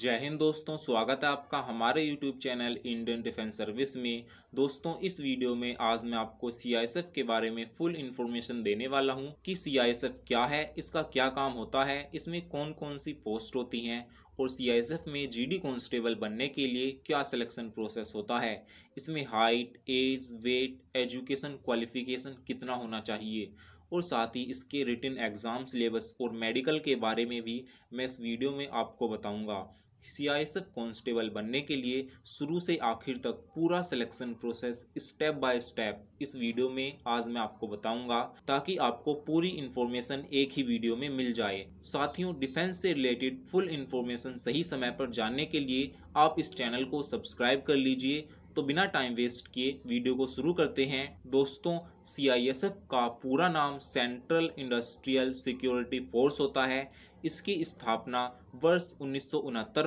जय हिंद दोस्तों स्वागत है आपका हमारे YouTube channel Indian defence service में दोस्तों इस वीडियो में आज मैं आपको सीआईएसएफ के बारे में फुल इन्फॉर्मेशन देने वाला हूं कि सीआईएसएफ क्या है इसका क्या काम होता है इसमें कौन कौन सी पोस्ट होती हैं और सीआईएसएफ में डी कॉन्स्टेबल बनने के लिए क्या सिलेक्शन प्रोसेस होता है इसमें height age weight education qualification कितना होना चाहिए और साथ ही इसके रिटर्न एग्ज़ाम सिलेबस और मेडिकल के बारे में भी मैं इस वीडियो में आपको बताऊंगा सीआईएसएफ कांस्टेबल बनने के लिए शुरू से आखिर तक पूरा selection process step by step इस वीडियो में आज मैं आपको बताऊंगा ताकि आपको पूरी इन्फॉर्मेशन एक ही वीडियो में मिल जाए साथियों डिफेंस से रिलेटेड फुल इन्फॉर्मेशन सही समय पर जानने के लिए आप इस चैनल को सब्सक्राइब कर लीजिए तो बिना टाइम वेस्ट किए वीडियो को शुरू करते हैं दोस्तों सीआईएसएफ का पूरा नाम सेंट्रल इंडस्ट्रियल सिक्योरिटी फोर्स होता है इसकी स्थापना वर्ष उन्नीस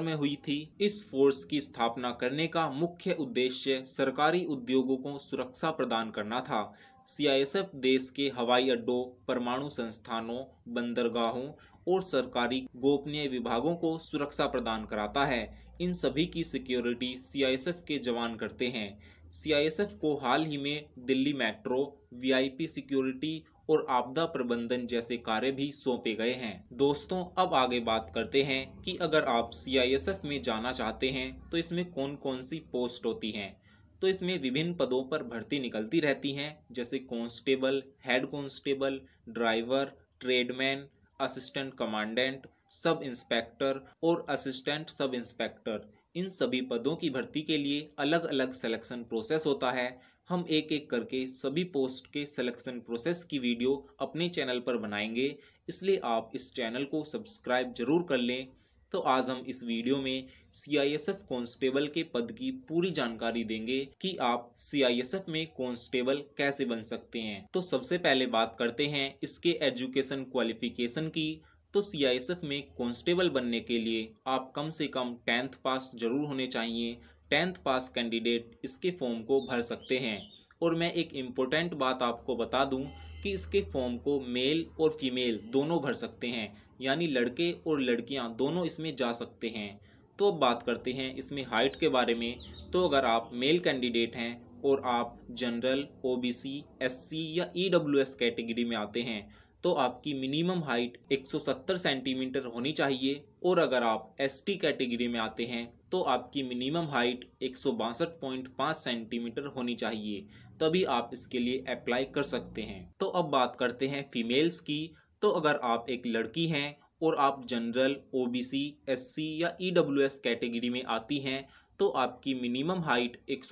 में हुई थी इस फोर्स की स्थापना करने का मुख्य उद्देश्य सरकारी उद्योगों को सुरक्षा प्रदान करना था सीआईएसएफ देश के हवाई अड्डों परमाणु संस्थानों बंदरगाहों और सरकारी गोपनीय विभागों को सुरक्षा प्रदान कराता है इन सभी की सिक्योरिटी सीआईएसएफ के जवान करते हैं सीआईएसएफ को हाल ही में दिल्ली मेट्रो वीआईपी सिक्योरिटी और आपदा प्रबंधन जैसे कार्य भी सौंपे गए हैं दोस्तों अब आगे बात करते हैं कि अगर आप सीआईएसएफ में जाना चाहते हैं तो इसमें कौन कौन सी पोस्ट होती हैं तो इसमें विभिन्न पदों पर भर्ती निकलती रहती हैं जैसे constable head constable driver tradesman assistant commandant sub inspector और असिस्टेंट सब इंस्पेक्टर इन सभी पदों की भर्ती के लिए अलग अलग सिलेक्शन प्रोसेस होता है हम एक एक करके सभी पोस्ट के सिलेक्शन प्रोसेस की वीडियो अपने चैनल पर बनाएंगे इसलिए आप इस चैनल को सब्सक्राइब जरूर कर लें तो आज हम इस वीडियो में C I S F constable के पद की पूरी जानकारी देंगे कि आप सी आई एस एफ में कॉन्स्टेबल कैसे बन सकते हैं तो सबसे पहले बात करते हैं इसके एजुकेशन क्वालिफिकेशन की तो सी आई एस एफ में कॉन्स्टेबल बनने के लिए आप कम से कम टेंथ पास जरूर होने चाहिए टेंथ पास कैंडिडेट इसके फॉर्म को भर सकते हैं और मैं एक इम्पोर्टेंट बात आपको बता दूं कि इसके फॉर्म को मेल और फीमेल दोनों भर सकते हैं यानी लड़के और लड़कियां दोनों इसमें जा सकते हैं तो अब बात करते हैं इसमें हाइट के बारे में तो अगर आप मेल कैंडिडेट हैं और आप जनरल ओबीसी एससी या ईडब्ल्यूएस कैटेगरी में आते हैं तो आपकी मिनिमम हाइट 170 सेंटीमीटर होनी चाहिए और अगर आप एस कैटेगरी में आते हैं तो आपकी मिनिमम हाइट एक सेंटीमीटर होनी चाहिए तभी आप इसके लिए अप्लाई कर सकते हैं तो अब बात करते हैं फीमेल्स की तो अगर आप एक लड़की हैं और आप जनरल ओबीसी, एससी या ईडब्ल्यूएस e कैटेगरी में आती हैं तो आपकी मिनिमम हाइट एक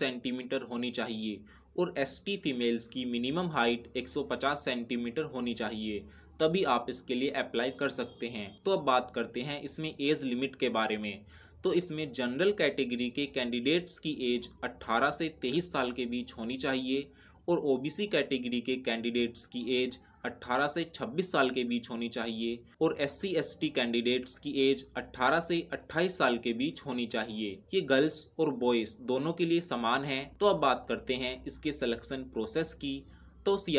सेंटीमीटर होनी चाहिए और एसटी फीमेल्स की मिनिमम हाइट 150 सेंटीमीटर होनी चाहिए तभी आप इसके लिए अप्लाई कर सकते हैं तो अब बात करते हैं इसमें एज लिमिट के बारे में तो इसमें जनरल कैटेगरी के कैंडिडेट्स की एज 18 से 23 साल के बीच होनी चाहिए और ओबीसी कैटेगरी के कैंडिडेट्स की एज 18 से 26 साल के बीच होनी चाहिए और S C S T candidates की एज 18 से 28 साल के बीच होनी चाहिए ये गर्ल्स और बॉयज दोनों के लिए समान है तो अब बात करते हैं इसके सिलेक्शन प्रोसेस की तो सी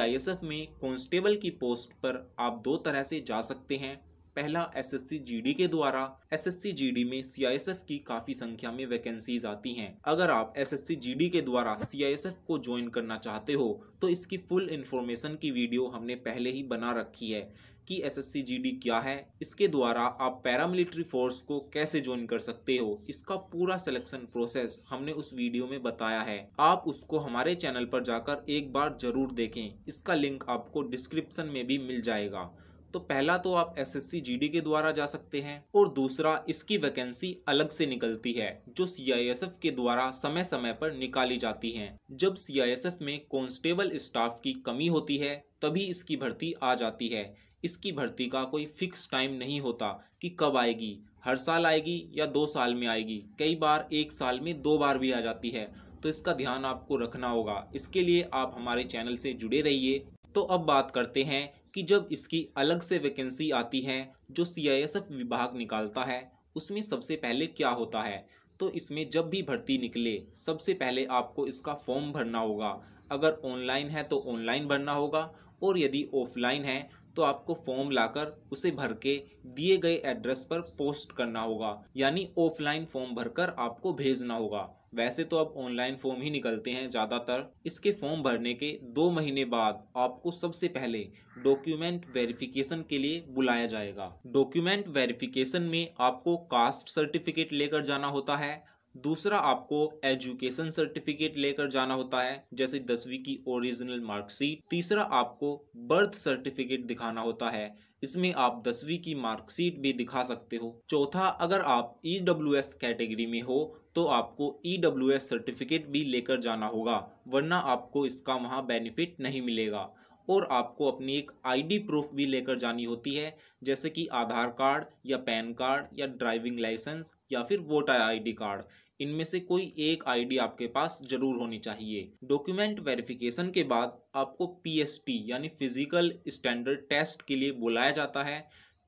में कॉन्स्टेबल की पोस्ट पर आप दो तरह से जा सकते हैं पहला जी डी के द्वारा जी डी में एफ की काफी संख्या में वैकेंसीज आती हैं अगर आप एसएससी जीडी के द्वारा सीआईएसएफ को ज्वाइन करना चाहते हो तो इसकी फुल इन्फॉर्मेशन की वीडियो हमने पहले ही बना रखी है कि एसएससी जीडी क्या है इसके द्वारा आप पैरामिलिट्री फोर्स को कैसे ज्वाइन कर सकते हो इसका पूरा सिलेक्शन प्रोसेस हमने उस वीडियो में बताया है आप उसको हमारे चैनल पर जाकर एक बार जरूर देखें इसका लिंक आपको डिस्क्रिप्शन में भी मिल जाएगा तो पहला तो आप एस एस के द्वारा जा सकते हैं और दूसरा इसकी वैकेंसी अलग से निकलती है जो सीआईएसएफ के द्वारा समय समय पर निकाली जाती है जब सीआईएसएफ में कॉन्स्टेबल स्टाफ की कमी होती है तभी इसकी भर्ती आ जाती है इसकी भर्ती का कोई फिक्स टाइम नहीं होता कि कब आएगी हर साल आएगी या दो साल में आएगी कई बार एक साल में दो बार भी आ जाती है तो इसका ध्यान आपको रखना होगा इसके लिए आप हमारे चैनल से जुड़े रहिए तो अब बात करते हैं कि जब इसकी अलग से वैकेंसी आती है जो सी विभाग निकालता है उसमें सबसे पहले क्या होता है तो इसमें जब भी भर्ती निकले सबसे पहले आपको इसका फॉर्म भरना होगा अगर ऑनलाइन है तो ऑनलाइन भरना होगा और यदि ऑफलाइन है तो आपको फॉर्म लाकर उसे भर के दिए गए एड्रेस पर पोस्ट करना होगा यानी ऑफलाइन फॉर्म भरकर आपको भेजना होगा वैसे तो अब ऑनलाइन फॉर्म ही निकलते हैं ज़्यादातर इसके फॉर्म भरने के दो महीने बाद आपको सबसे पहले डॉक्यूमेंट वेरिफिकेशन के लिए बुलाया जाएगा डॉक्यूमेंट वेरिफिकेशन में आपको कास्ट सर्टिफिकेट लेकर जाना होता है दूसरा आपको एजुकेशन सर्टिफिकेट लेकर जाना होता है जैसे दसवीं की ओरिजिनल मार्कशीट तीसरा आपको बर्थ सर्टिफिकेट दिखाना होता है इसमें आप दसवीं की मार्कशीट भी दिखा सकते हो चौथा अगर आप ई e कैटेगरी में हो तो आपको ई e सर्टिफिकेट भी लेकर जाना होगा वरना आपको इसका वहाँ बेनिफिट नहीं मिलेगा और आपको अपनी एक आईडी प्रूफ भी लेकर जानी होती है जैसे कि आधार कार्ड या पैन कार्ड या ड्राइविंग लाइसेंस या फिर वोटर आईडी कार्ड इनमें से कोई एक आईडी आपके पास जरूर होनी चाहिए डॉक्यूमेंट वेरिफिकेशन के बाद आपको पीएसटी यानी फिजिकल स्टैंडर्ड टेस्ट के लिए बुलाया जाता है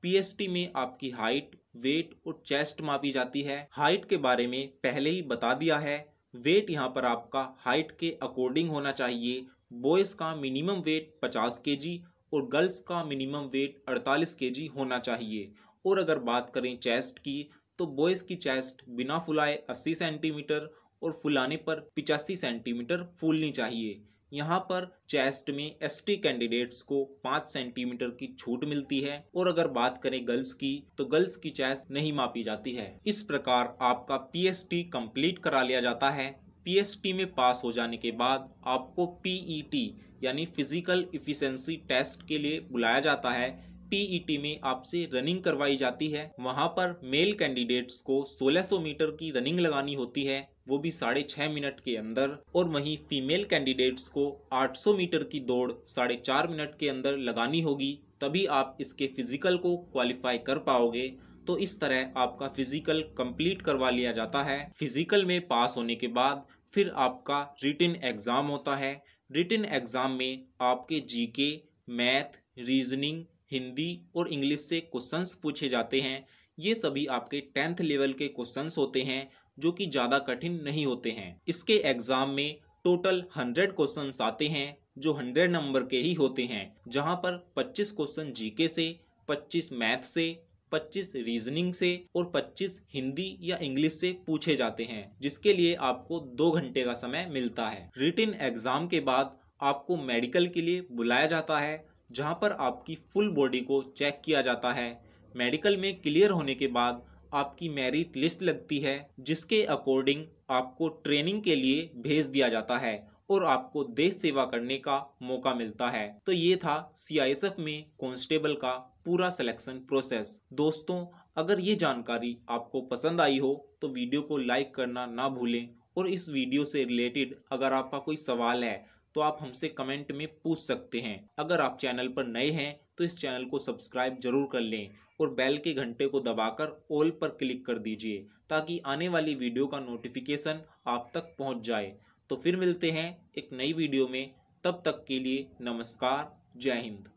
पीएसटी में आपकी हाइट वेट और चेस्ट मापी जाती है हाइट के बारे में पहले ही बता दिया है वेट यहाँ पर आपका हाइट के अकॉर्डिंग होना चाहिए बॉयज़ का मिनिमम वेट 50 के और गर्ल्स का मिनिमम वेट 48 के होना चाहिए और अगर बात करें चेस्ट की तो बॉयज की चेस्ट बिना फुलाए 80 सेंटीमीटर और फुलाने पर 85 सेंटीमीटर फूलनी चाहिए यहाँ पर चेस्ट में एसटी कैंडिडेट्स को पाँच सेंटीमीटर की छूट मिलती है और अगर बात करें गर्ल्स की तो गर्ल्स की चेस्ट नहीं मापी जाती है इस प्रकार आपका पीएसटी कंप्लीट करा लिया जाता है पीएसटी में पास हो जाने के बाद आपको पीईटी e यानी फिजिकल इफिशेंसी टेस्ट के लिए बुलाया जाता है पीईटी e में आपसे रनिंग करवाई जाती है वहां पर मेल कैंडिडेट्स को 1600 मीटर की रनिंग लगानी होती है वो भी साढ़े छः मिनट के अंदर और वहीं फीमेल कैंडिडेट्स को 800 मीटर की दौड़ साढ़े चार मिनट के अंदर लगानी होगी तभी आप इसके फिजिकल को क्वालिफाई कर पाओगे तो इस तरह आपका फिजिकल कंप्लीट करवा लिया जाता है फिजिकल में पास होने के बाद फिर आपका रिटर्न एग्ज़ाम होता है रिटर्न एग्ज़ाम में आपके जीके मैथ रीजनिंग हिंदी और इंग्लिश से क्वेश्चंस पूछे जाते हैं ये सभी आपके टेंथ लेवल के क्वेश्चंस होते हैं जो कि ज़्यादा कठिन नहीं होते हैं इसके एग्ज़ाम में टोटल हंड्रेड क्वेश्चन आते हैं जो हंड्रेड नंबर के ही होते हैं जहाँ पर पच्चीस क्वेश्चन जीके से पच्चीस मैथ से पच्चीस रीजनिंग से और पच्चीस हिंदी या इंग्लिश से पूछे जाते हैं जिसके लिए आपको दो घंटे का समय मिलता है रिटिन एग्जाम के बाद आपको मेडिकल के लिए बुलाया जाता है जहां पर आपकी फुल बॉडी को चेक किया जाता है मेडिकल में क्लियर होने के बाद आपकी मेरिट लिस्ट लगती है जिसके अकॉर्डिंग आपको ट्रेनिंग के लिए भेज दिया जाता है और आपको देश सेवा करने का मौका मिलता है तो ये था सीआईएसएफ में कांस्टेबल का पूरा सिलेक्शन प्रोसेस दोस्तों अगर ये जानकारी आपको पसंद आई हो तो वीडियो को लाइक करना ना भूलें और इस वीडियो से रिलेटेड अगर आपका कोई सवाल है तो आप हमसे कमेंट में पूछ सकते हैं अगर आप चैनल पर नए हैं तो इस चैनल को सब्सक्राइब जरूर कर लें और बेल के घंटे को दबाकर ऑल पर क्लिक कर दीजिए ताकि आने वाली वीडियो का नोटिफिकेशन आप तक पहुंच जाए तो फिर मिलते हैं एक नई वीडियो में तब तक के लिए नमस्कार जय हिंद